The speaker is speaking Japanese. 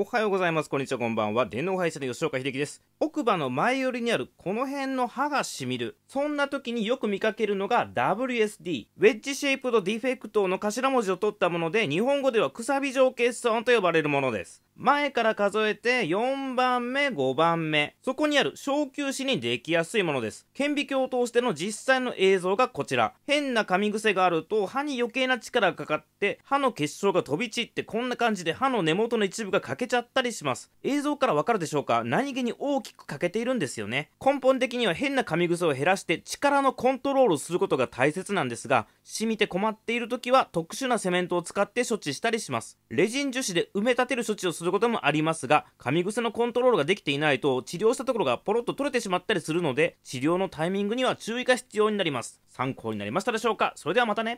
おはようございます。こんにちは。こんばんは。電脳歯医の吉岡秀樹です。奥歯の前寄りにあるこの辺の歯がしみる。そんな時によく見かけるのが WSD。ウェッジシェイプドディフェクトの頭文字を取ったもので、日本語ではくさび状欠損と呼ばれるものです。前から数えて4番目、5番目。そこにある小休止にできやすいものです。顕微鏡を通しての実際の映像がこちら。変な噛み癖があると歯に余計な力がかかって歯の結晶が飛び散ってこんな感じで歯の根元の一部が欠けちゃったりします。映像からわかるでしょうか何気に大きく欠けているんですよね。根本的には変な噛み癖を減らして力のコントロールをすることが大切なんですが、染みて困っている時は特殊なセメントを使って処置したりします。レジン樹脂で埋め立てる処置をするることもありますが、噛み癖のコントロールができていないと、治療したところがポロッと取れてしまったりするので、治療のタイミングには注意が必要になります。参考になりましたでしょうかそれではまたね。